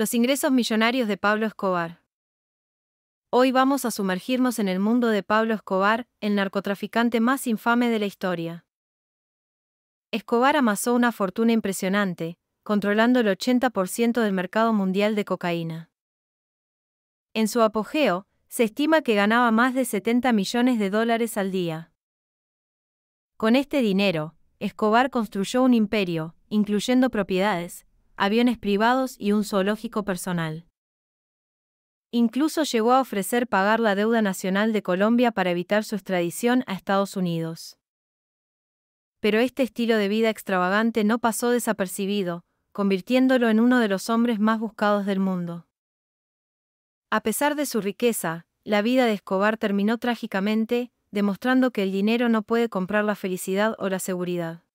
Los ingresos millonarios de Pablo Escobar. Hoy vamos a sumergirnos en el mundo de Pablo Escobar, el narcotraficante más infame de la historia. Escobar amasó una fortuna impresionante, controlando el 80% del mercado mundial de cocaína. En su apogeo, se estima que ganaba más de 70 millones de dólares al día. Con este dinero, Escobar construyó un imperio, incluyendo propiedades, aviones privados y un zoológico personal. Incluso llegó a ofrecer pagar la deuda nacional de Colombia para evitar su extradición a Estados Unidos. Pero este estilo de vida extravagante no pasó desapercibido, convirtiéndolo en uno de los hombres más buscados del mundo. A pesar de su riqueza, la vida de Escobar terminó trágicamente, demostrando que el dinero no puede comprar la felicidad o la seguridad.